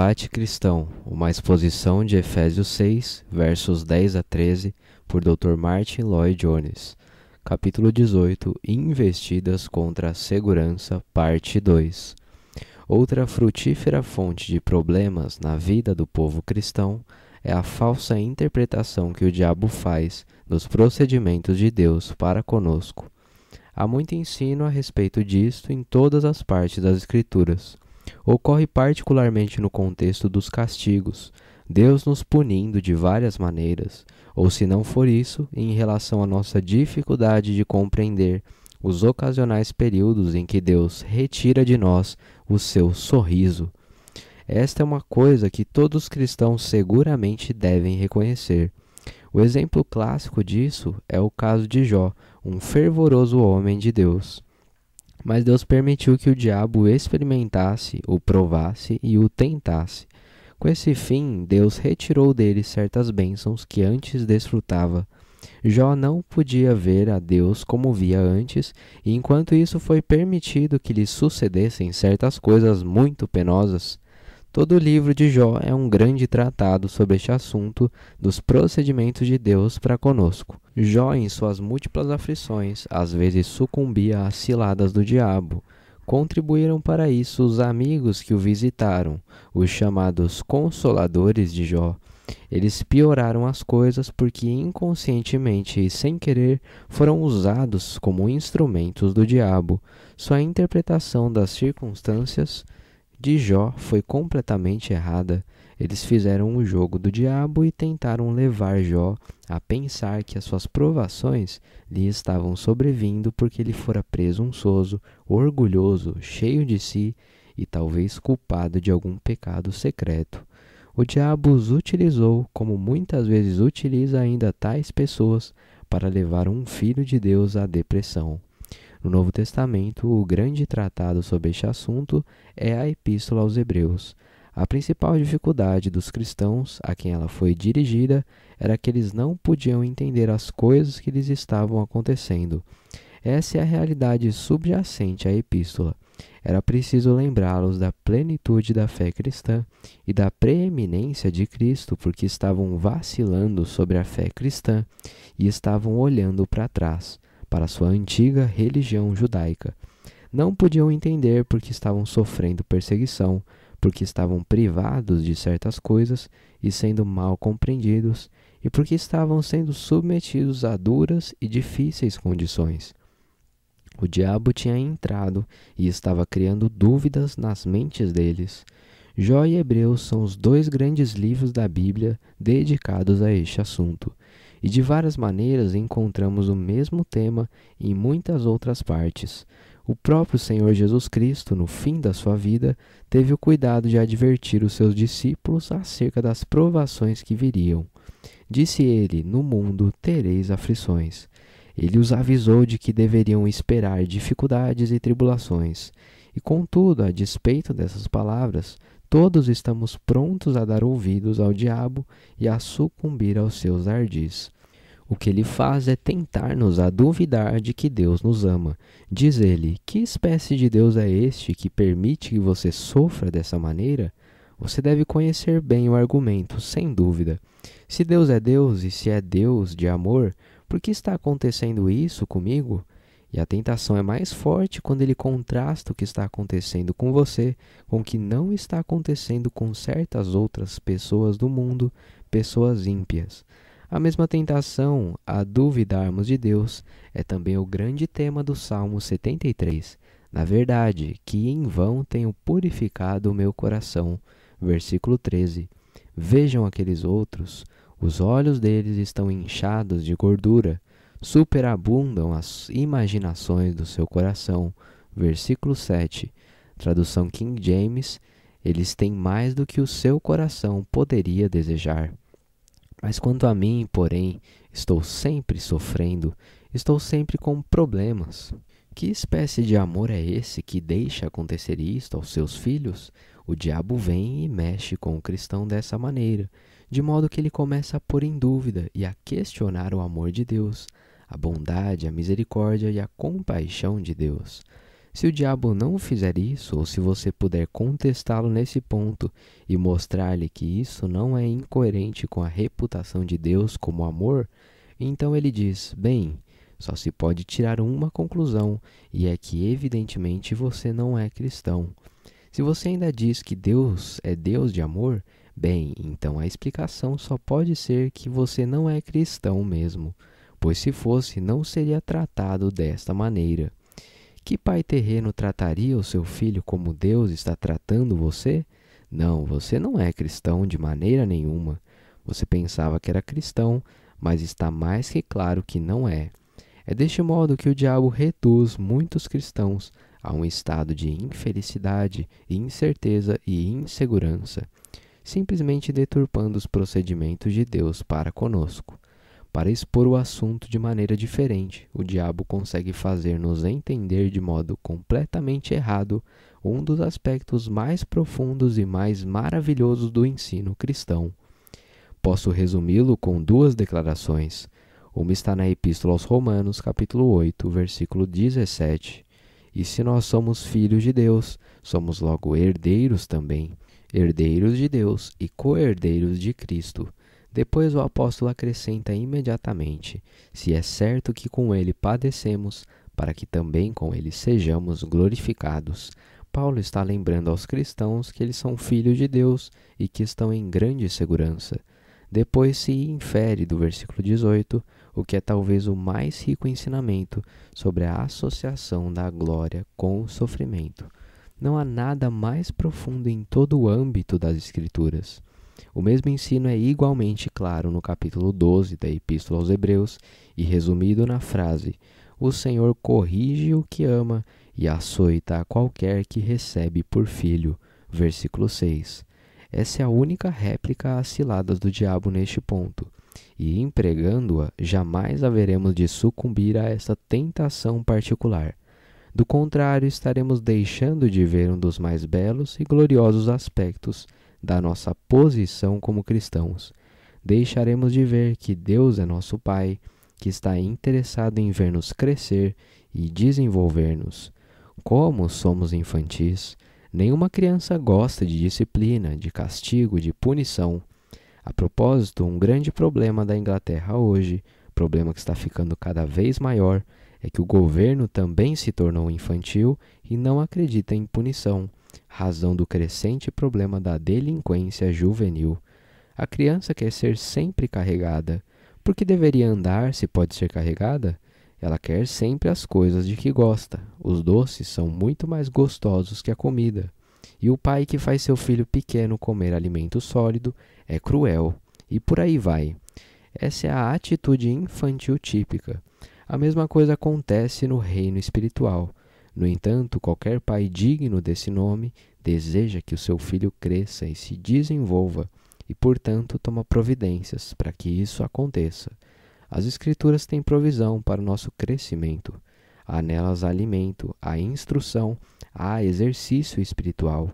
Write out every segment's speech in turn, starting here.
combate cristão, uma exposição de Efésios 6, versos 10 a 13, por Dr. Martin Lloyd Jones. Capítulo 18 Investidas contra a Segurança, Parte 2 Outra frutífera fonte de problemas na vida do povo cristão é a falsa interpretação que o diabo faz dos procedimentos de Deus para conosco. Há muito ensino a respeito disto em todas as partes das Escrituras ocorre particularmente no contexto dos castigos, Deus nos punindo de várias maneiras, ou se não for isso, em relação à nossa dificuldade de compreender os ocasionais períodos em que Deus retira de nós o seu sorriso. Esta é uma coisa que todos os cristãos seguramente devem reconhecer. O exemplo clássico disso é o caso de Jó, um fervoroso homem de Deus. Mas Deus permitiu que o diabo experimentasse, o provasse e o tentasse. Com esse fim, Deus retirou dele certas bênçãos que antes desfrutava. Jó não podia ver a Deus como via antes, e enquanto isso foi permitido que lhe sucedessem certas coisas muito penosas. Todo o livro de Jó é um grande tratado sobre este assunto dos procedimentos de Deus para conosco. Jó, em suas múltiplas aflições, às vezes sucumbia às ciladas do diabo. Contribuíram para isso os amigos que o visitaram, os chamados consoladores de Jó. Eles pioraram as coisas porque inconscientemente e sem querer foram usados como instrumentos do diabo. Sua interpretação das circunstâncias de Jó foi completamente errada. Eles fizeram o jogo do diabo e tentaram levar Jó a pensar que as suas provações lhe estavam sobrevindo porque ele fora presunçoso, orgulhoso, cheio de si e talvez culpado de algum pecado secreto. O diabo os utilizou, como muitas vezes utiliza ainda tais pessoas, para levar um filho de Deus à depressão. No Novo Testamento, o grande tratado sobre este assunto é a Epístola aos Hebreus. A principal dificuldade dos cristãos a quem ela foi dirigida era que eles não podiam entender as coisas que lhes estavam acontecendo. Essa é a realidade subjacente à epístola. Era preciso lembrá-los da plenitude da fé cristã e da preeminência de Cristo, porque estavam vacilando sobre a fé cristã e estavam olhando para trás para sua antiga religião judaica. Não podiam entender porque estavam sofrendo perseguição, porque estavam privados de certas coisas e sendo mal compreendidos, e porque estavam sendo submetidos a duras e difíceis condições. O diabo tinha entrado e estava criando dúvidas nas mentes deles. Jó e Hebreus são os dois grandes livros da Bíblia dedicados a este assunto e de várias maneiras encontramos o mesmo tema em muitas outras partes. O próprio Senhor Jesus Cristo, no fim da sua vida, teve o cuidado de advertir os seus discípulos acerca das provações que viriam. Disse ele: No mundo tereis aflições. Ele os avisou de que deveriam esperar dificuldades e tribulações. E contudo, a despeito dessas palavras, Todos estamos prontos a dar ouvidos ao diabo e a sucumbir aos seus ardis. O que ele faz é tentar-nos a duvidar de que Deus nos ama. Diz ele: Que espécie de Deus é este que permite que você sofra dessa maneira? Você deve conhecer bem o argumento, sem dúvida. Se Deus é Deus e se é Deus de amor, por que está acontecendo isso comigo? E a tentação é mais forte quando ele contrasta o que está acontecendo com você com o que não está acontecendo com certas outras pessoas do mundo, pessoas ímpias. A mesma tentação a duvidarmos de Deus é também o grande tema do Salmo 73. Na verdade, que em vão tenho purificado o meu coração. Versículo 13. Vejam aqueles outros, os olhos deles estão inchados de gordura superabundam as imaginações do seu coração. Versículo 7. Tradução King James: Eles têm mais do que o seu coração poderia desejar. Mas quanto a mim, porém, estou sempre sofrendo, estou sempre com problemas. Que espécie de amor é esse que deixa acontecer isto aos seus filhos? O diabo vem e mexe com o cristão dessa maneira, de modo que ele começa a pôr em dúvida e a questionar o amor de Deus, a bondade, a misericórdia e a compaixão de Deus. Se o diabo não fizer isso, ou se você puder contestá-lo nesse ponto e mostrar-lhe que isso não é incoerente com a reputação de Deus como amor, então ele diz: bem, só se pode tirar uma conclusão, e é que evidentemente você não é cristão. Se você ainda diz que Deus é Deus de amor, bem, então a explicação só pode ser que você não é cristão mesmo pois se fosse, não seria tratado desta maneira. Que pai terreno trataria o seu filho como Deus está tratando você? Não, você não é cristão de maneira nenhuma. Você pensava que era cristão, mas está mais que claro que não é. É deste modo que o diabo reduz muitos cristãos a um estado de infelicidade, incerteza e insegurança, simplesmente deturpando os procedimentos de Deus para conosco. Para expor o assunto de maneira diferente, o diabo consegue fazer-nos entender de modo completamente errado um dos aspectos mais profundos e mais maravilhosos do ensino cristão. Posso resumi-lo com duas declarações. Uma está na Epístola aos Romanos, capítulo 8, versículo 17. E se nós somos filhos de Deus, somos logo herdeiros também, herdeiros de Deus e co-herdeiros de Cristo depois o apóstolo acrescenta imediatamente: Se é certo que com ele padecemos, para que também com ele sejamos glorificados. Paulo está lembrando aos cristãos que eles são filhos de Deus e que estão em grande segurança. Depois se infere do versículo 18 o que é talvez o mais rico ensinamento sobre a associação da glória com o sofrimento. Não há nada mais profundo em todo o âmbito das Escrituras. O mesmo ensino é igualmente claro no capítulo 12 da Epístola aos Hebreus e resumido na frase: O Senhor corrige o que ama e açoita a qualquer que recebe por filho. Versículo 6. Essa é a única réplica às ciladas do diabo neste ponto, e empregando-a, jamais haveremos de sucumbir a essa tentação particular. Do contrário, estaremos deixando de ver um dos mais belos e gloriosos aspectos da nossa posição como cristãos. Deixaremos de ver que Deus é nosso Pai, que está interessado em ver-nos crescer e desenvolver-nos. Como somos infantis, nenhuma criança gosta de disciplina, de castigo, de punição. A propósito, um grande problema da Inglaterra hoje, problema que está ficando cada vez maior, é que o governo também se tornou infantil e não acredita em punição razão do crescente problema da delinquência juvenil. A criança quer ser sempre carregada. Por que deveria andar se pode ser carregada? Ela quer sempre as coisas de que gosta. Os doces são muito mais gostosos que a comida. E o pai que faz seu filho pequeno comer alimento sólido é cruel. E por aí vai. Essa é a atitude infantil típica. A mesma coisa acontece no reino espiritual. No entanto, qualquer pai digno desse nome deseja que o seu filho cresça e se desenvolva, e, portanto, toma providências para que isso aconteça. As Escrituras têm provisão para o nosso crescimento. Há nelas alimento, há instrução, há exercício espiritual.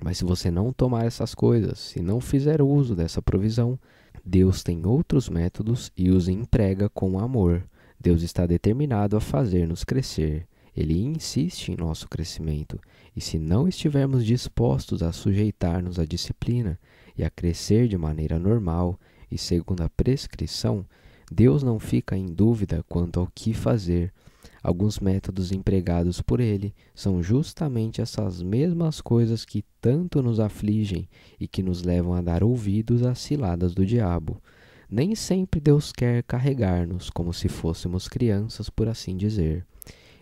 Mas se você não tomar essas coisas, se não fizer uso dessa provisão, Deus tem outros métodos e os emprega com amor. Deus está determinado a fazer-nos crescer. Ele insiste em nosso crescimento, e se não estivermos dispostos a sujeitar-nos à disciplina e a crescer de maneira normal e segundo a prescrição, Deus não fica em dúvida quanto ao que fazer. Alguns métodos empregados por ele são justamente essas mesmas coisas que tanto nos afligem e que nos levam a dar ouvidos às ciladas do diabo. Nem sempre Deus quer carregar-nos como se fôssemos crianças, por assim dizer.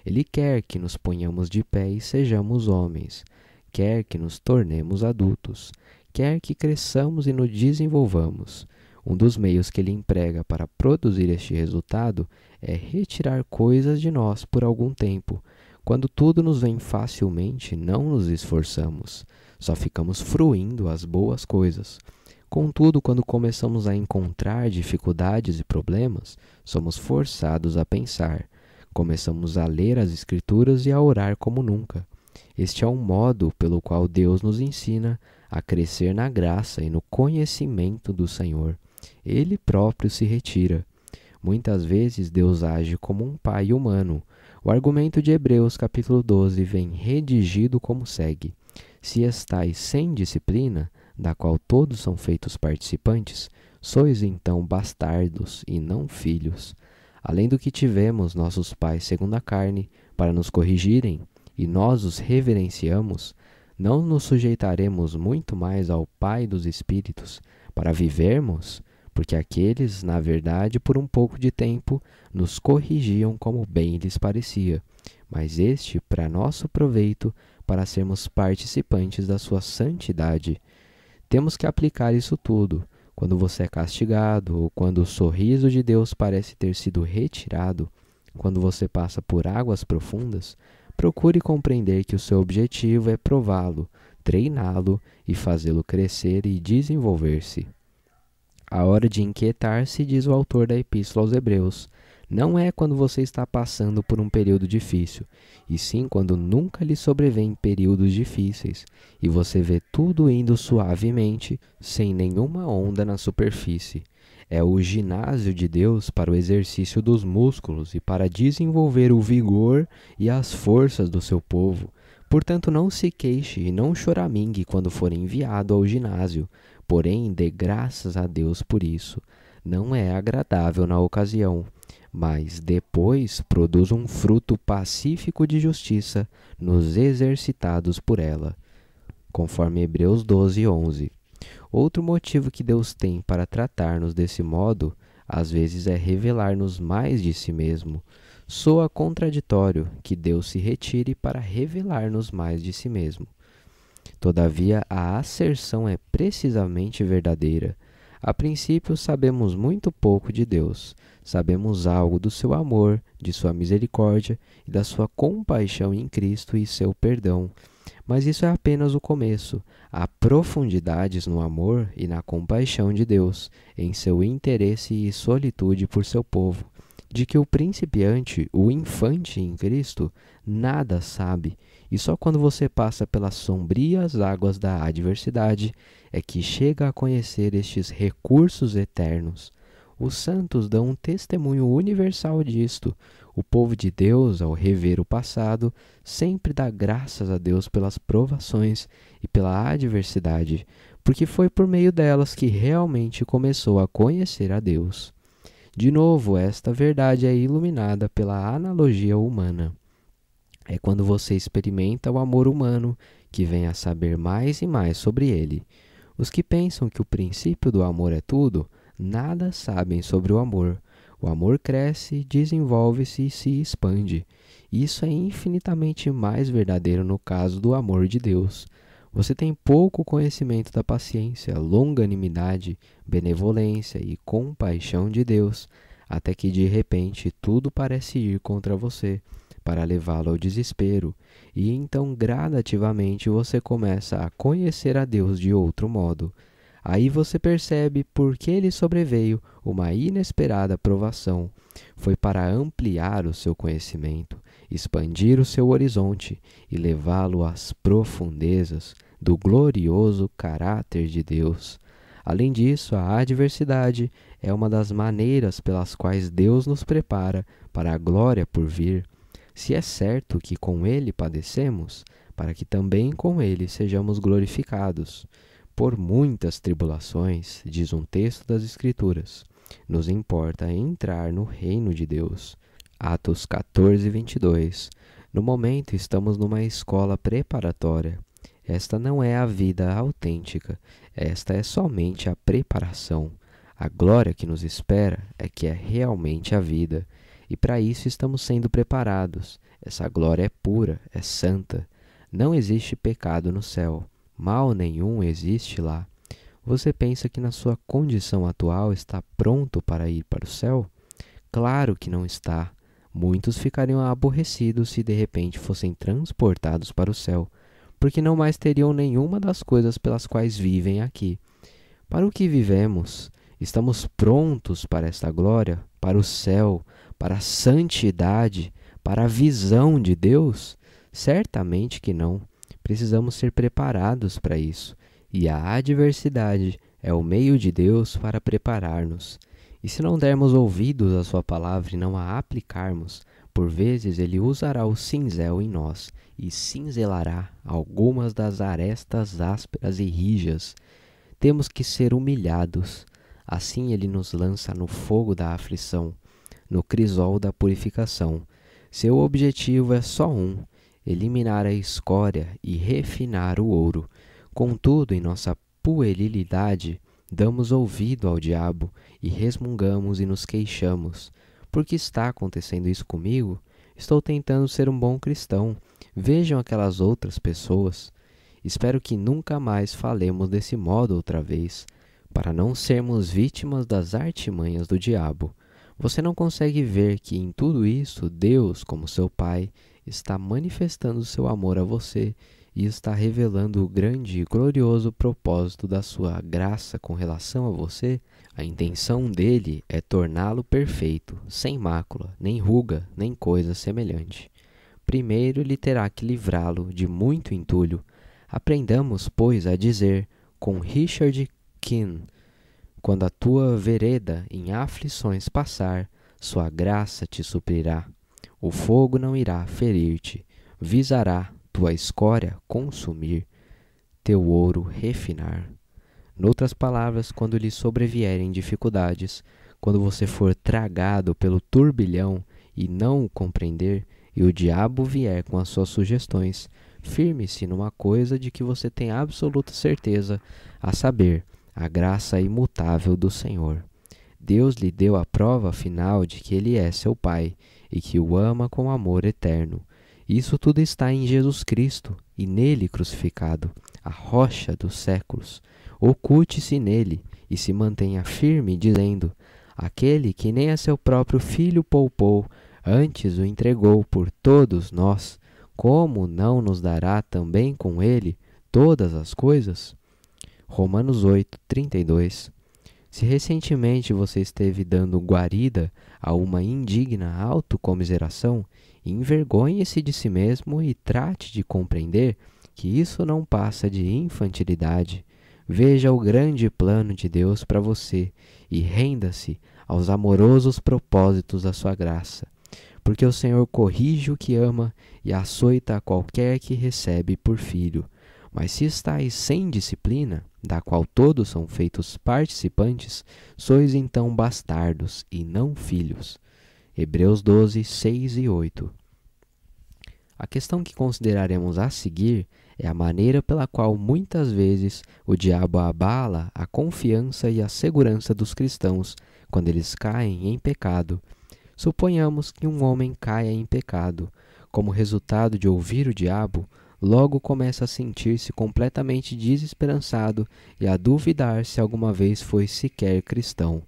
Ele quer que nos ponhamos de pé e sejamos homens, quer que nos tornemos adultos, quer que cresçamos e nos desenvolvamos. Um dos meios que ele emprega para produzir este resultado é retirar coisas de nós por algum tempo. Quando tudo nos vem facilmente, não nos esforçamos, só ficamos fruindo as boas coisas. Contudo, quando começamos a encontrar dificuldades e problemas, somos forçados a pensar: Começamos a ler as Escrituras e a orar como nunca. Este é um modo pelo qual Deus nos ensina a crescer na graça e no conhecimento do Senhor. Ele próprio se retira. Muitas vezes Deus age como um pai humano. O argumento de Hebreus capítulo 12 vem redigido como segue: Se estais sem disciplina, da qual todos são feitos participantes, sois então bastardos e não filhos além do que tivemos nossos pais segundo a carne, para nos corrigirem, e nós os reverenciamos, não nos sujeitaremos muito mais ao Pai dos Espíritos, para vivermos? Porque aqueles, na verdade, por um pouco de tempo, nos corrigiam como bem lhes parecia, mas este para nosso proveito, para sermos participantes da sua santidade. Temos que aplicar isso tudo, quando você é castigado, ou quando o sorriso de Deus parece ter sido retirado, quando você passa por águas profundas, procure compreender que o seu objetivo é prová-lo, treiná-lo e fazê-lo crescer e desenvolver-se. A hora de inquietar-se, diz o autor da Epístola aos Hebreus, não é quando você está passando por um período difícil, e sim quando nunca lhe sobrevêm períodos difíceis e você vê tudo indo suavemente, sem nenhuma onda na superfície. É o ginásio de Deus para o exercício dos músculos e para desenvolver o vigor e as forças do seu povo. Portanto, não se queixe e não choramingue quando for enviado ao ginásio, porém dê graças a Deus por isso. Não é agradável na ocasião, mas depois produz um fruto pacífico de justiça nos exercitados por ela, conforme Hebreus 12, 11. Outro motivo que Deus tem para tratar-nos desse modo, às vezes, é revelar-nos mais de si mesmo. Soa contraditório que Deus se retire para revelar-nos mais de si mesmo. Todavia, a asserção é precisamente verdadeira. A princípio, sabemos muito pouco de Deus, sabemos algo do seu amor, de sua misericórdia e da sua compaixão em Cristo e seu perdão. Mas isso é apenas o começo. Há profundidades no amor e na compaixão de Deus, em seu interesse e solitude por seu povo, de que o principiante, o infante em Cristo, nada sabe, e só quando você passa pelas sombrias águas da adversidade é que chega a conhecer estes recursos eternos os santos dão um testemunho universal disto. O povo de Deus, ao rever o passado, sempre dá graças a Deus pelas provações e pela adversidade, porque foi por meio delas que realmente começou a conhecer a Deus. De novo, esta verdade é iluminada pela analogia humana. É quando você experimenta o amor humano que vem a saber mais e mais sobre ele. Os que pensam que o princípio do amor é tudo nada sabem sobre o amor. O amor cresce, desenvolve-se e se expande. Isso é infinitamente mais verdadeiro no caso do amor de Deus. Você tem pouco conhecimento da paciência, longanimidade, benevolência e compaixão de Deus, até que de repente tudo parece ir contra você, para levá-lo ao desespero, e então gradativamente você começa a conhecer a Deus de outro modo. Aí você percebe por que lhe sobreveio uma inesperada provação. Foi para ampliar o seu conhecimento, expandir o seu horizonte e levá-lo às profundezas do glorioso caráter de Deus. Além disso, a adversidade é uma das maneiras pelas quais Deus nos prepara para a glória por vir. Se é certo que com Ele padecemos, para que também com Ele sejamos glorificados. Por muitas tribulações, diz um texto das Escrituras, nos importa entrar no reino de Deus. Atos 14, 22. No momento, estamos numa escola preparatória. Esta não é a vida autêntica, esta é somente a preparação. A glória que nos espera é que é realmente a vida, e para isso estamos sendo preparados. Essa glória é pura, é santa. Não existe pecado no céu. Mal nenhum existe lá. Você pensa que na sua condição atual está pronto para ir para o céu? Claro que não está. Muitos ficariam aborrecidos se de repente fossem transportados para o céu, porque não mais teriam nenhuma das coisas pelas quais vivem aqui. Para o que vivemos, estamos prontos para esta glória, para o céu, para a santidade, para a visão de Deus? Certamente que não precisamos ser preparados para isso, e a adversidade é o meio de Deus para preparar-nos. E se não dermos ouvidos à Sua palavra e não a aplicarmos, por vezes Ele usará o cinzel em nós e cinzelará algumas das arestas ásperas e rijas. Temos que ser humilhados. Assim Ele nos lança no fogo da aflição, no crisol da purificação. Seu objetivo é só um: eliminar a escória e refinar o ouro. Contudo, em nossa puerilidade, damos ouvido ao diabo e resmungamos e nos queixamos. Por que está acontecendo isso comigo? Estou tentando ser um bom cristão. Vejam aquelas outras pessoas. Espero que nunca mais falemos desse modo outra vez, para não sermos vítimas das artimanhas do diabo. Você não consegue ver que em tudo isso Deus, como seu Pai, está manifestando seu amor a você e está revelando o grande e glorioso propósito da sua graça com relação a você, a intenção dele é torná-lo perfeito, sem mácula, nem ruga, nem coisa semelhante. Primeiro ele terá que livrá-lo de muito entulho. Aprendamos, pois, a dizer com Richard Keane: Quando a tua vereda em aflições passar, sua graça te suprirá. O fogo não irá ferir-te, visará tua escória consumir, teu ouro refinar. Noutras palavras, quando lhe sobrevierem dificuldades, quando você for tragado pelo turbilhão e não o compreender, e o diabo vier com as suas sugestões, firme-se numa coisa de que você tem absoluta certeza, a saber, a graça imutável do Senhor. Deus lhe deu a prova final de que ele é seu Pai e que o ama com amor eterno. Isso tudo está em Jesus Cristo e nele crucificado, a rocha dos séculos. Oculte-se nele e se mantenha firme, dizendo: Aquele que nem a seu próprio filho poupou, antes o entregou por todos nós, como não nos dará também com ele todas as coisas? Romanos 8, 32. Se recentemente você esteve dando guarida a uma indigna autocomiseração, envergonhe-se de si mesmo e trate de compreender que isso não passa de infantilidade. Veja o grande plano de Deus para você e renda-se aos amorosos propósitos da sua graça. Porque o Senhor corrige o que ama e açoita a qualquer que recebe por filho. Mas se estáis sem disciplina, da qual todos são feitos participantes, sois então bastardos e não filhos. Hebreus 12, 6 e 8. A questão que consideraremos a seguir é a maneira pela qual muitas vezes o diabo abala a confiança e a segurança dos cristãos quando eles caem em pecado. Suponhamos que um homem caia em pecado. Como resultado de ouvir o diabo, logo começa a sentir-se completamente desesperançado e a duvidar se alguma vez foi sequer cristão.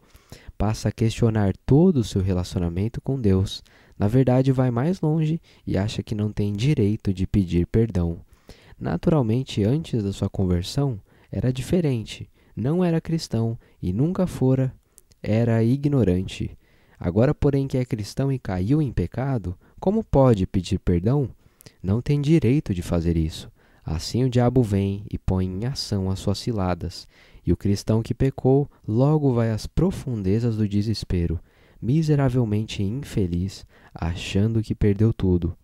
Passa a questionar todo o seu relacionamento com Deus. Na verdade, vai mais longe e acha que não tem direito de pedir perdão. Naturalmente, antes da sua conversão, era diferente, não era cristão e nunca fora, era ignorante. Agora, porém, que é cristão e caiu em pecado, como pode pedir perdão? não tem direito de fazer isso. Assim o diabo vem e põe em ação as suas ciladas, e o cristão que pecou logo vai às profundezas do desespero, miseravelmente infeliz, achando que perdeu tudo.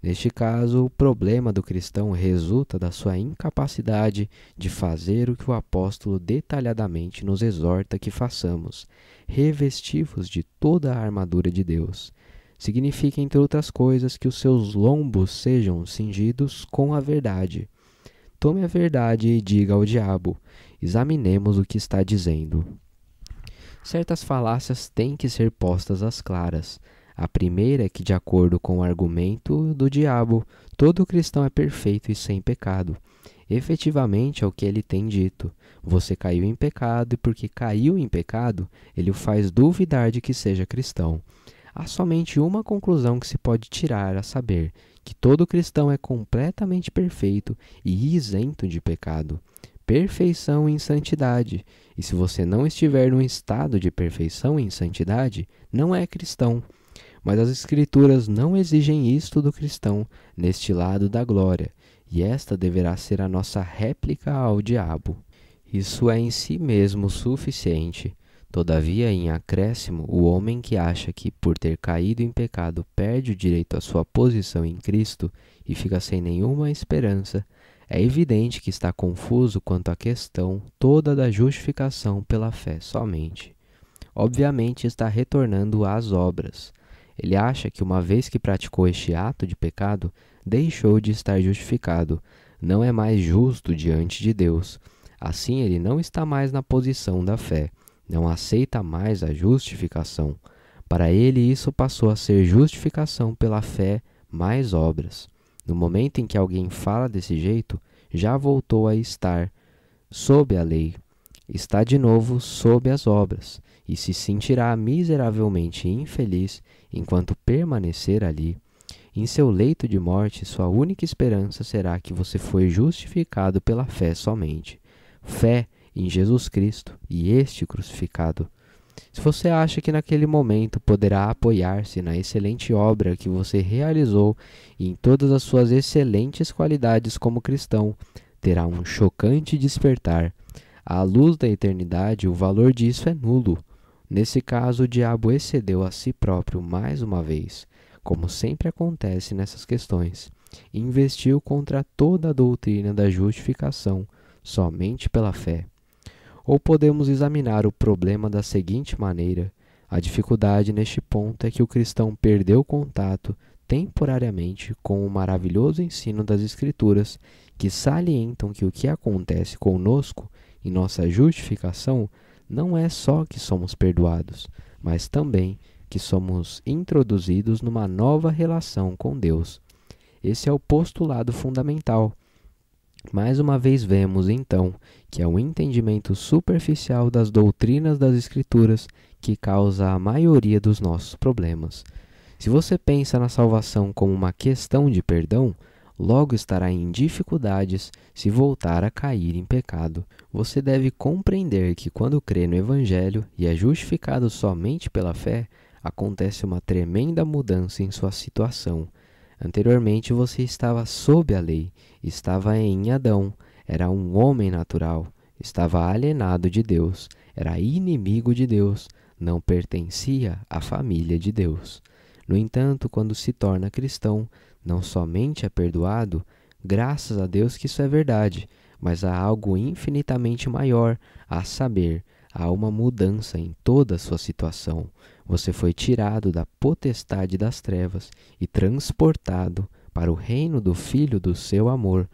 Neste caso, o problema do cristão resulta da sua incapacidade de fazer o que o apóstolo detalhadamente nos exorta que façamos, revestivos de toda a armadura de Deus significa, entre outras coisas, que os seus lombos sejam cingidos com a verdade. Tome a verdade e diga ao diabo: examinemos o que está dizendo. Certas falácias têm que ser postas às claras. A primeira é que, de acordo com o argumento do diabo, todo cristão é perfeito e sem pecado. Efetivamente é o que ele tem dito. Você caiu em pecado, e porque caiu em pecado, ele o faz duvidar de que seja cristão há somente uma conclusão que se pode tirar, a saber, que todo cristão é completamente perfeito e isento de pecado. Perfeição em santidade. E se você não estiver num estado de perfeição em santidade, não é cristão. Mas as Escrituras não exigem isto do cristão neste lado da glória, e esta deverá ser a nossa réplica ao diabo. Isso é em si mesmo suficiente Todavia, em acréscimo, o homem que acha que, por ter caído em pecado, perde o direito à sua posição em Cristo e fica sem nenhuma esperança, é evidente que está confuso quanto à questão toda da justificação pela fé somente. Obviamente, está retornando às obras. Ele acha que, uma vez que praticou este ato de pecado, deixou de estar justificado, não é mais justo diante de Deus. Assim, ele não está mais na posição da fé não aceita mais a justificação. Para ele, isso passou a ser justificação pela fé mais obras. No momento em que alguém fala desse jeito, já voltou a estar sob a lei, está de novo sob as obras, e se sentirá miseravelmente infeliz enquanto permanecer ali. Em seu leito de morte, sua única esperança será que você foi justificado pela fé somente. Fé em Jesus Cristo e este crucificado. Se você acha que naquele momento poderá apoiar-se na excelente obra que você realizou e em todas as suas excelentes qualidades como cristão, terá um chocante despertar. À luz da eternidade, o valor disso é nulo. Nesse caso, o diabo excedeu a si próprio mais uma vez, como sempre acontece nessas questões. Investiu contra toda a doutrina da justificação somente pela fé. Ou podemos examinar o problema da seguinte maneira: a dificuldade neste ponto é que o cristão perdeu contato temporariamente com o maravilhoso ensino das Escrituras, que salientam que o que acontece conosco em nossa justificação não é só que somos perdoados, mas também que somos introduzidos numa nova relação com Deus. Esse é o postulado fundamental. Mais uma vez vemos, então, que é o entendimento superficial das doutrinas das Escrituras que causa a maioria dos nossos problemas. Se você pensa na salvação como uma questão de perdão, logo estará em dificuldades se voltar a cair em pecado. Você deve compreender que quando crê no Evangelho e é justificado somente pela fé, acontece uma tremenda mudança em sua situação. Anteriormente você estava sob a lei, estava em Adão, era um homem natural, estava alienado de Deus, era inimigo de Deus, não pertencia à família de Deus. No entanto, quando se torna cristão, não somente é perdoado, graças a Deus que isso é verdade, mas há algo infinitamente maior, a saber, há uma mudança em toda a sua situação. Você foi tirado da potestade das trevas e transportado para o reino do Filho do seu amor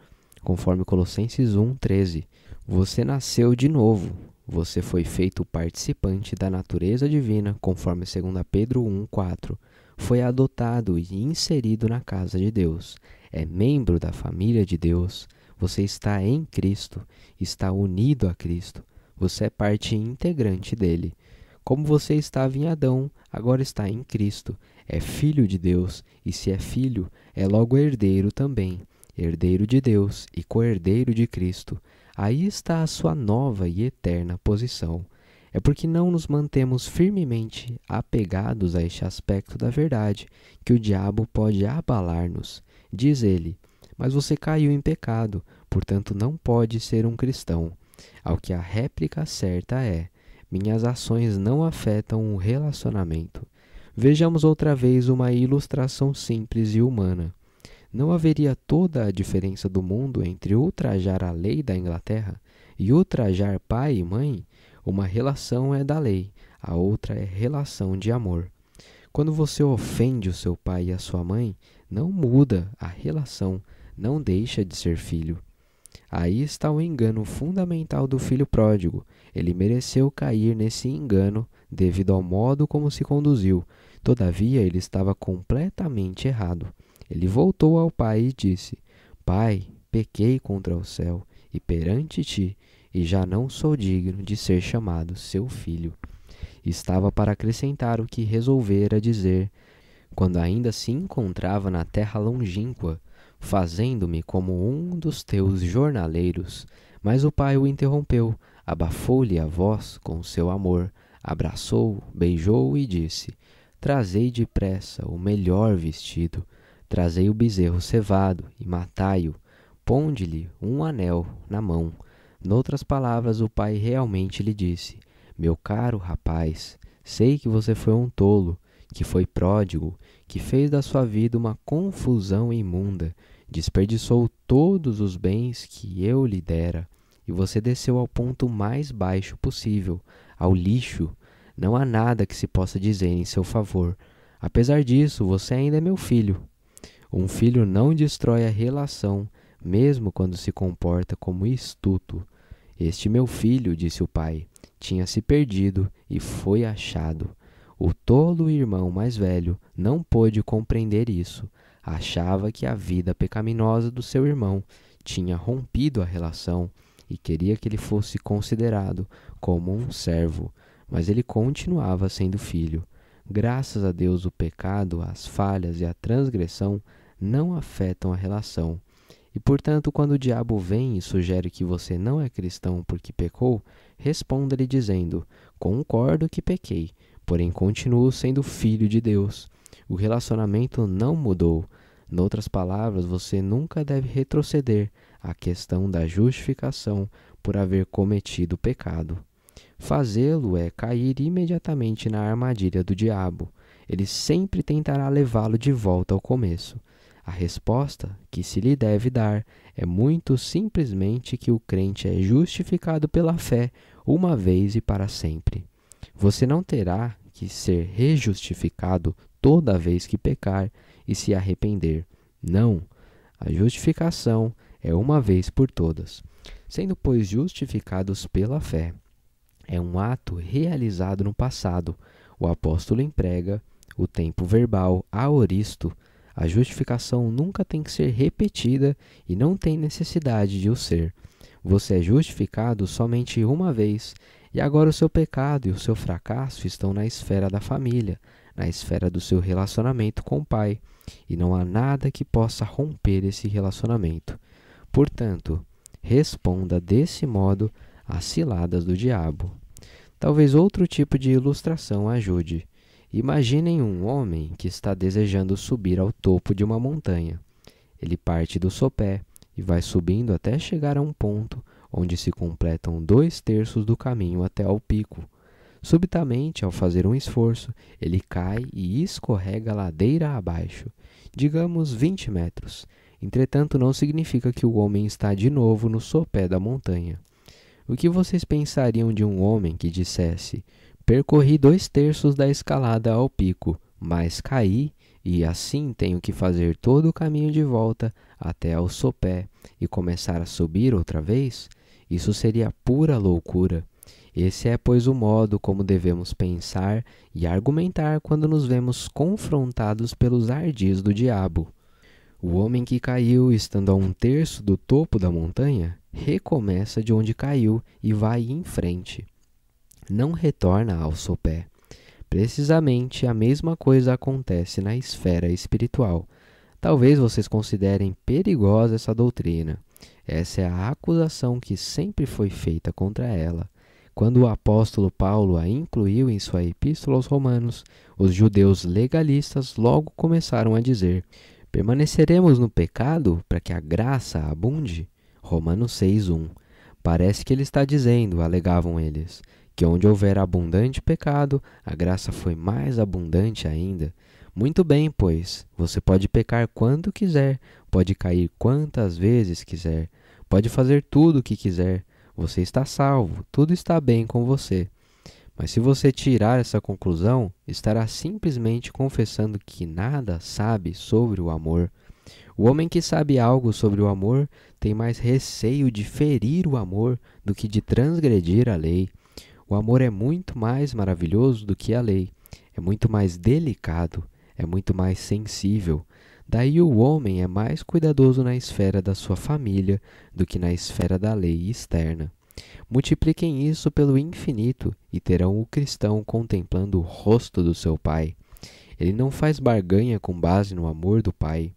conforme Colossenses 1:13. Você nasceu de novo. Você foi feito participante da natureza divina, conforme 2 Pedro 1:4. Foi adotado e inserido na casa de Deus. É membro da família de Deus. Você está em Cristo, está unido a Cristo. Você é parte integrante dele. Como você estava em Adão, agora está em Cristo. É filho de Deus, e se é filho, é logo herdeiro também herdeiro de Deus e co-herdeiro de Cristo, aí está a sua nova e eterna posição. É porque não nos mantemos firmemente apegados a este aspecto da verdade que o diabo pode abalar-nos. Diz ele: Mas você caiu em pecado, portanto não pode ser um cristão. Ao que a réplica certa é: Minhas ações não afetam o relacionamento. Vejamos outra vez uma ilustração simples e humana não haveria toda a diferença do mundo entre ultrajar a lei da Inglaterra e ultrajar pai e mãe? Uma relação é da lei, a outra é relação de amor. Quando você ofende o seu pai e a sua mãe, não muda a relação, não deixa de ser filho. Aí está o engano fundamental do filho pródigo. Ele mereceu cair nesse engano devido ao modo como se conduziu. Todavia, ele estava completamente errado. Ele voltou ao pai e disse: Pai, pequei contra o céu e perante ti, e já não sou digno de ser chamado seu filho. Estava para acrescentar o que resolvera dizer, quando ainda se encontrava na terra longínqua, fazendo-me como um dos teus jornaleiros. Mas o pai o interrompeu, abafou-lhe a voz com seu amor, abraçou-o, beijou-o e disse: Trazei depressa o melhor vestido Trazei o bezerro cevado e matai-o, ponde-lhe um anel na mão. Noutras palavras, o pai realmente lhe disse: Meu caro rapaz, sei que você foi um tolo, que foi pródigo, que fez da sua vida uma confusão imunda, desperdiçou todos os bens que eu lhe dera, e você desceu ao ponto mais baixo possível, ao lixo. Não há nada que se possa dizer em seu favor. Apesar disso, você ainda é meu filho. Um filho não destrói a relação, mesmo quando se comporta como estúpido. Este meu filho, disse o pai, tinha se perdido e foi achado. O tolo irmão mais velho não pôde compreender isso. Achava que a vida pecaminosa do seu irmão tinha rompido a relação e queria que ele fosse considerado como um servo, mas ele continuava sendo filho. Graças a Deus, o pecado, as falhas e a transgressão não afetam a relação. E portanto, quando o diabo vem e sugere que você não é cristão porque pecou, responda-lhe dizendo: Concordo que pequei, porém continuo sendo filho de Deus. O relacionamento não mudou. Noutras palavras, você nunca deve retroceder à questão da justificação por haver cometido pecado. Fazê-lo é cair imediatamente na armadilha do diabo. Ele sempre tentará levá-lo de volta ao começo. A resposta que se lhe deve dar é muito simplesmente que o crente é justificado pela fé uma vez e para sempre. Você não terá que ser rejustificado toda vez que pecar e se arrepender. Não, a justificação é uma vez por todas. Sendo, pois, justificados pela fé, é um ato realizado no passado. O apóstolo emprega o tempo verbal aoristo a justificação nunca tem que ser repetida e não tem necessidade de o ser. Você é justificado somente uma vez, e agora o seu pecado e o seu fracasso estão na esfera da família, na esfera do seu relacionamento com o Pai, e não há nada que possa romper esse relacionamento. Portanto, responda desse modo às ciladas do diabo. Talvez outro tipo de ilustração ajude. Imaginem um homem que está desejando subir ao topo de uma montanha. Ele parte do sopé e vai subindo até chegar a um ponto onde se completam dois terços do caminho até ao pico. Subitamente, ao fazer um esforço, ele cai e escorrega ladeira abaixo, digamos 20 metros. Entretanto, não significa que o homem está de novo no sopé da montanha. O que vocês pensariam de um homem que dissesse: Percorri dois terços da escalada ao pico, mas caí, e assim tenho que fazer todo o caminho de volta até ao sopé e começar a subir outra vez? Isso seria pura loucura. Esse é, pois, o modo como devemos pensar e argumentar quando nos vemos confrontados pelos ardis do diabo. O homem que caiu, estando a um terço do topo da montanha, recomeça de onde caiu e vai em frente não retorna ao sopé. Precisamente a mesma coisa acontece na esfera espiritual. Talvez vocês considerem perigosa essa doutrina. Essa é a acusação que sempre foi feita contra ela. Quando o apóstolo Paulo a incluiu em sua epístola aos Romanos, os judeus legalistas logo começaram a dizer: Permaneceremos no pecado para que a graça abunde? Romanos 6:1. Parece que ele está dizendo, alegavam eles, que onde houver abundante pecado, a graça foi mais abundante ainda. Muito bem, pois, você pode pecar quando quiser, pode cair quantas vezes quiser, pode fazer tudo o que quiser, você está salvo, tudo está bem com você. Mas se você tirar essa conclusão, estará simplesmente confessando que nada sabe sobre o amor. O homem que sabe algo sobre o amor tem mais receio de ferir o amor do que de transgredir a lei. O amor é muito mais maravilhoso do que a lei, é muito mais delicado, é muito mais sensível. Daí o homem é mais cuidadoso na esfera da sua família do que na esfera da lei externa. Multipliquem isso pelo infinito e terão o cristão contemplando o rosto do seu pai. Ele não faz barganha com base no amor do pai,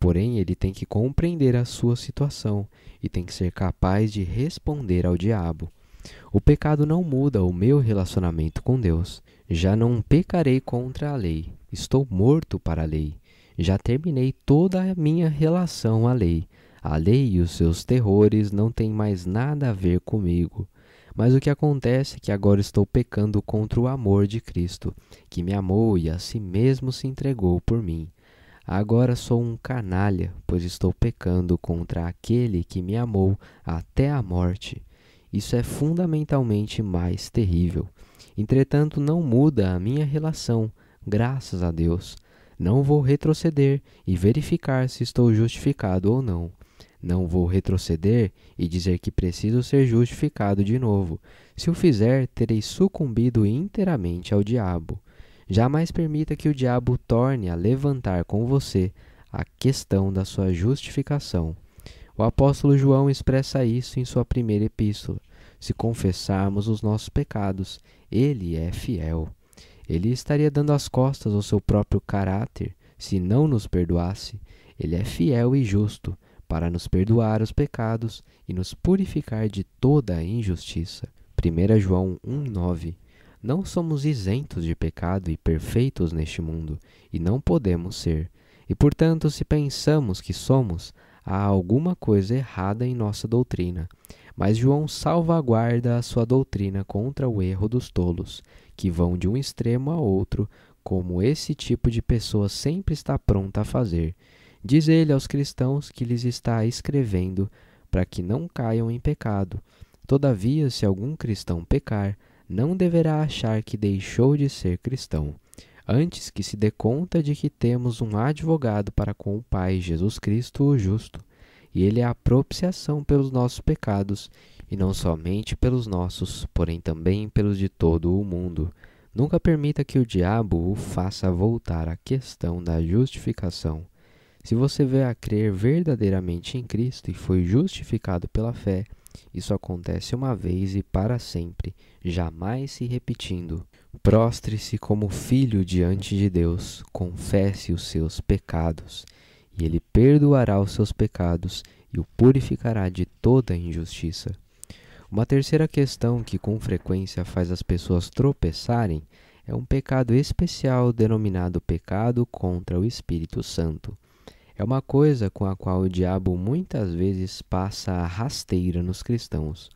porém ele tem que compreender a sua situação e tem que ser capaz de responder ao diabo. O pecado não muda o meu relacionamento com Deus. Já não pecarei contra a lei. Estou morto para a lei. Já terminei toda a minha relação à lei. A lei e os seus terrores não têm mais nada a ver comigo. Mas o que acontece é que agora estou pecando contra o amor de Cristo, que me amou e a si mesmo se entregou por mim. Agora sou um canalha, pois estou pecando contra aquele que me amou até a morte. Isso é fundamentalmente mais terrível. Entretanto, não muda a minha relação, graças a Deus. Não vou retroceder e verificar se estou justificado ou não. Não vou retroceder e dizer que preciso ser justificado de novo. Se o fizer, terei sucumbido inteiramente ao diabo. Jamais permita que o diabo torne a levantar com você a questão da sua justificação. O apóstolo João expressa isso em sua primeira epístola se confessarmos os nossos pecados. Ele é fiel. Ele estaria dando as costas ao seu próprio caráter se não nos perdoasse. Ele é fiel e justo para nos perdoar os pecados e nos purificar de toda a injustiça. 1 João 1,9 Não somos isentos de pecado e perfeitos neste mundo, e não podemos ser. E portanto, se pensamos que somos, há alguma coisa errada em nossa doutrina. Mas João salvaguarda a sua doutrina contra o erro dos tolos, que vão de um extremo a outro, como esse tipo de pessoa sempre está pronta a fazer. Diz ele aos cristãos que lhes está escrevendo para que não caiam em pecado. Todavia, se algum cristão pecar, não deverá achar que deixou de ser cristão, antes que se dê conta de que temos um advogado para com o Pai, Jesus Cristo o Justo e ele é a propiciação pelos nossos pecados, e não somente pelos nossos, porém também pelos de todo o mundo. Nunca permita que o diabo o faça voltar à questão da justificação. Se você vê a crer verdadeiramente em Cristo e foi justificado pela fé, isso acontece uma vez e para sempre, jamais se repetindo. Prostre-se como filho diante de Deus, confesse os seus pecados e ele perdoará os seus pecados e o purificará de toda injustiça. Uma terceira questão que com frequência faz as pessoas tropeçarem é um pecado especial denominado pecado contra o Espírito Santo. É uma coisa com a qual o diabo muitas vezes passa a rasteira nos cristãos.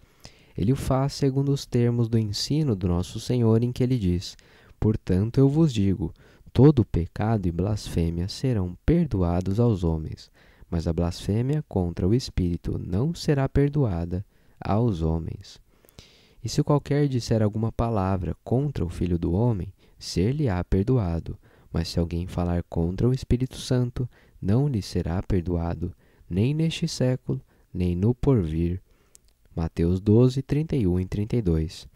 Ele o faz segundo os termos do ensino do nosso Senhor, em que ele diz: Portanto, eu vos digo, Todo pecado e blasfêmia serão perdoados aos homens, mas a blasfêmia contra o Espírito não será perdoada aos homens. E se qualquer disser alguma palavra contra o Filho do Homem, ser-lhe-á perdoado, mas se alguém falar contra o Espírito Santo, não lhe será perdoado, nem neste século, nem no porvir. Mateus 12, 31 e 32.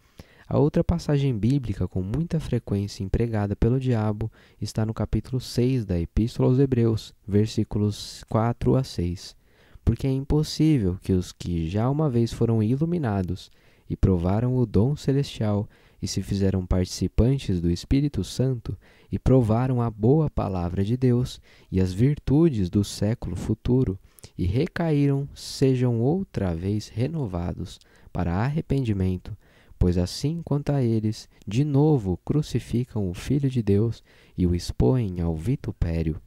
A outra passagem bíblica com muita frequência empregada pelo diabo está no capítulo 6 da Epístola aos Hebreus, versículos 4 a 6. Porque é impossível que os que já uma vez foram iluminados e provaram o dom celestial e se fizeram participantes do Espírito Santo e provaram a boa palavra de Deus e as virtudes do século futuro e recaíram, sejam outra vez renovados para arrependimento Pois assim quanto a eles, de novo crucificam o Filho de Deus e o expõem ao vitupério.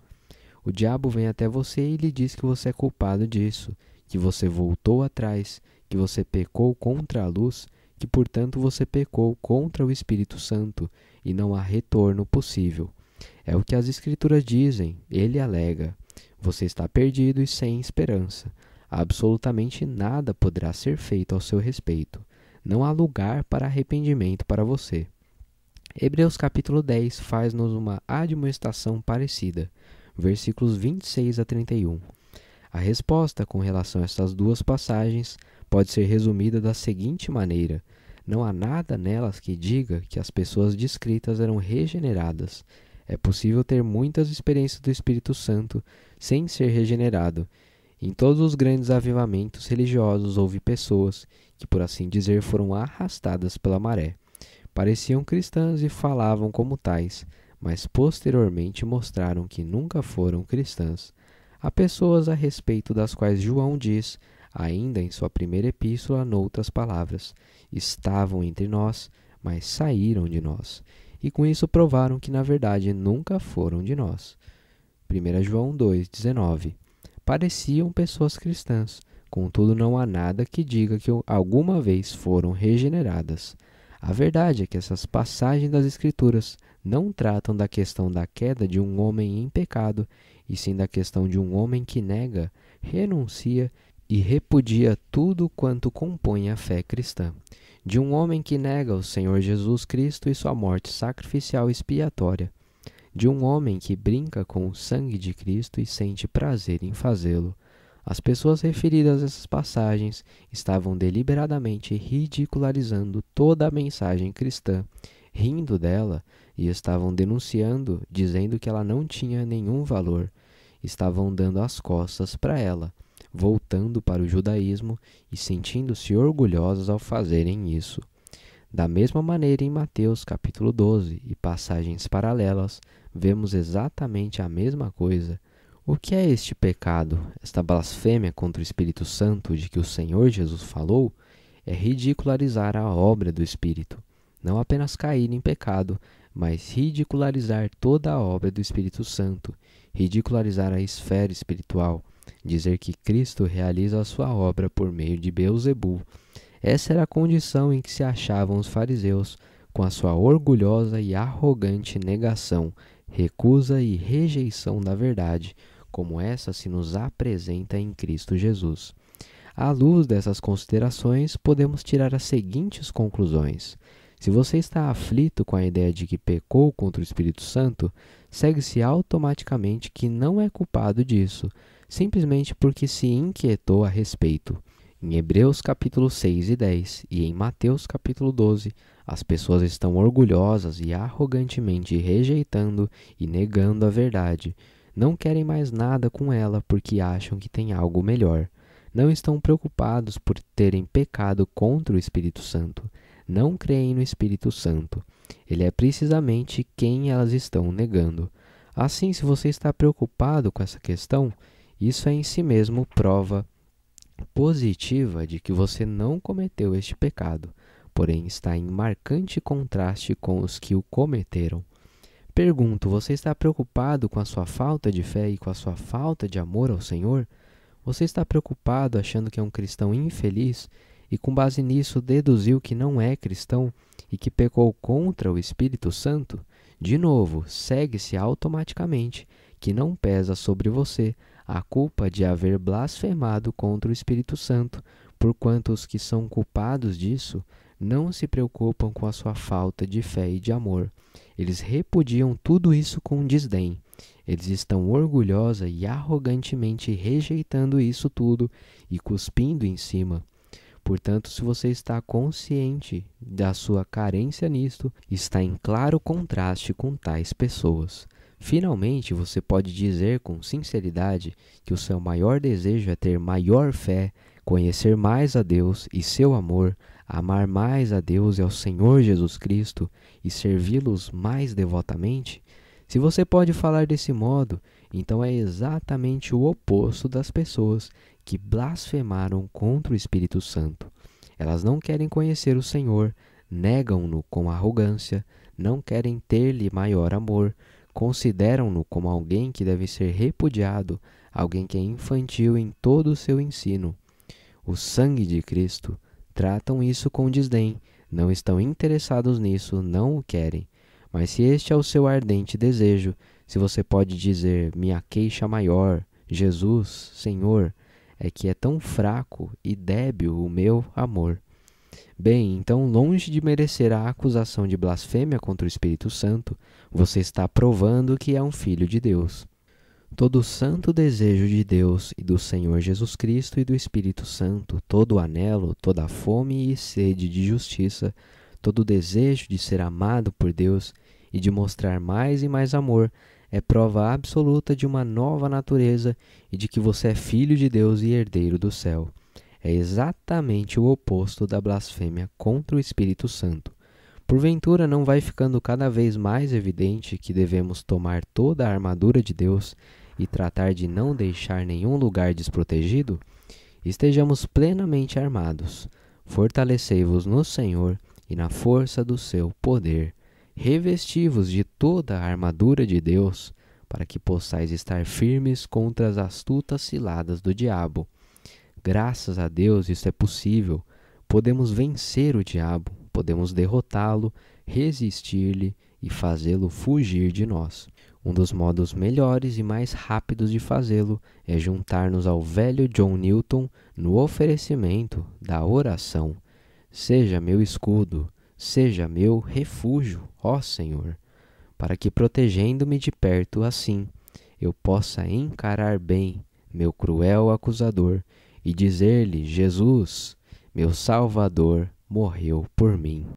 O diabo vem até você e lhe diz que você é culpado disso, que você voltou atrás, que você pecou contra a luz, que portanto você pecou contra o Espírito Santo e não há retorno possível. É o que as Escrituras dizem, ele alega. Você está perdido e sem esperança. Absolutamente nada poderá ser feito ao seu respeito. Não há lugar para arrependimento para você. Hebreus capítulo 10 faz-nos uma admoestação parecida, versículos 26 a 31. A resposta com relação a estas duas passagens pode ser resumida da seguinte maneira: não há nada nelas que diga que as pessoas descritas eram regeneradas. É possível ter muitas experiências do Espírito Santo sem ser regenerado, em todos os grandes avivamentos religiosos houve pessoas que, por assim dizer, foram arrastadas pela maré. Pareciam cristãs e falavam como tais, mas posteriormente mostraram que nunca foram cristãs. Há pessoas a respeito das quais João diz, ainda em sua primeira epístola, noutras palavras: estavam entre nós, mas saíram de nós, e com isso provaram que na verdade nunca foram de nós. 1 João 2,19 pareciam pessoas cristãs, contudo não há nada que diga que alguma vez foram regeneradas. A verdade é que essas passagens das Escrituras não tratam da questão da queda de um homem em pecado, e sim da questão de um homem que nega, renuncia e repudia tudo quanto compõe a fé cristã. De um homem que nega o Senhor Jesus Cristo e sua morte sacrificial expiatória, de um homem que brinca com o sangue de Cristo e sente prazer em fazê-lo. As pessoas referidas a essas passagens estavam deliberadamente ridicularizando toda a mensagem cristã, rindo dela e estavam denunciando, dizendo que ela não tinha nenhum valor. Estavam dando as costas para ela, voltando para o judaísmo e sentindo-se orgulhosos ao fazerem isso. Da mesma maneira, em Mateus capítulo 12 e passagens paralelas, vemos exatamente a mesma coisa. O que é este pecado, esta blasfêmia contra o Espírito Santo de que o Senhor Jesus falou? É ridicularizar a obra do Espírito. Não apenas cair em pecado, mas ridicularizar toda a obra do Espírito Santo, ridicularizar a esfera espiritual, dizer que Cristo realiza a sua obra por meio de Beuzebu, essa era a condição em que se achavam os fariseus, com a sua orgulhosa e arrogante negação, recusa e rejeição da verdade, como essa se nos apresenta em Cristo Jesus. À luz dessas considerações, podemos tirar as seguintes conclusões. Se você está aflito com a ideia de que pecou contra o Espírito Santo, segue-se automaticamente que não é culpado disso, simplesmente porque se inquietou a respeito. Em Hebreus capítulo 6 e 10 e em Mateus capítulo 12, as pessoas estão orgulhosas e arrogantemente rejeitando e negando a verdade. Não querem mais nada com ela porque acham que tem algo melhor. Não estão preocupados por terem pecado contra o Espírito Santo. Não creem no Espírito Santo. Ele é precisamente quem elas estão negando. Assim, se você está preocupado com essa questão, isso é em si mesmo prova positiva de que você não cometeu este pecado, porém está em marcante contraste com os que o cometeram. Pergunto: você está preocupado com a sua falta de fé e com a sua falta de amor ao Senhor? Você está preocupado achando que é um cristão infeliz e, com base nisso, deduziu que não é cristão e que pecou contra o Espírito Santo? De novo, segue-se automaticamente que não pesa sobre você a culpa de haver blasfemado contra o Espírito Santo, porquanto os que são culpados disso não se preocupam com a sua falta de fé e de amor. Eles repudiam tudo isso com desdém. Eles estão orgulhosa e arrogantemente rejeitando isso tudo e cuspindo em cima. Portanto, se você está consciente da sua carência nisto, está em claro contraste com tais pessoas. Finalmente, você pode dizer com sinceridade que o seu maior desejo é ter maior fé, conhecer mais a Deus e seu amor, amar mais a Deus e ao Senhor Jesus Cristo e servi-los mais devotamente? Se você pode falar desse modo, então é exatamente o oposto das pessoas que blasfemaram contra o Espírito Santo. Elas não querem conhecer o Senhor, negam-no com arrogância, não querem ter-lhe maior amor, consideram-no como alguém que deve ser repudiado, alguém que é infantil em todo o seu ensino. O sangue de Cristo tratam isso com desdém, não estão interessados nisso, não o querem. Mas se este é o seu ardente desejo, se você pode dizer minha queixa maior, Jesus, Senhor, é que é tão fraco e débil o meu amor. Bem, então, longe de merecer a acusação de blasfêmia contra o Espírito Santo, você está provando que é um filho de Deus. Todo o santo desejo de Deus e do Senhor Jesus Cristo e do Espírito Santo, todo o anelo, toda a fome e sede de justiça, todo o desejo de ser amado por Deus e de mostrar mais e mais amor, é prova absoluta de uma nova natureza e de que você é filho de Deus e herdeiro do céu é exatamente o oposto da blasfêmia contra o Espírito Santo. Porventura, não vai ficando cada vez mais evidente que devemos tomar toda a armadura de Deus e tratar de não deixar nenhum lugar desprotegido? Estejamos plenamente armados. Fortalecei-vos no Senhor e na força do seu poder. Revesti-vos de toda a armadura de Deus, para que possais estar firmes contra as astutas ciladas do diabo Graças a Deus isso é possível. Podemos vencer o diabo, podemos derrotá-lo, resistir-lhe e fazê-lo fugir de nós. Um dos modos melhores e mais rápidos de fazê-lo é juntar-nos ao velho John Newton no oferecimento da oração. Seja meu escudo, seja meu refúgio, ó Senhor, para que protegendo-me de perto assim, eu possa encarar bem meu cruel acusador e dizer-lhe: Jesus, meu Salvador, morreu por mim.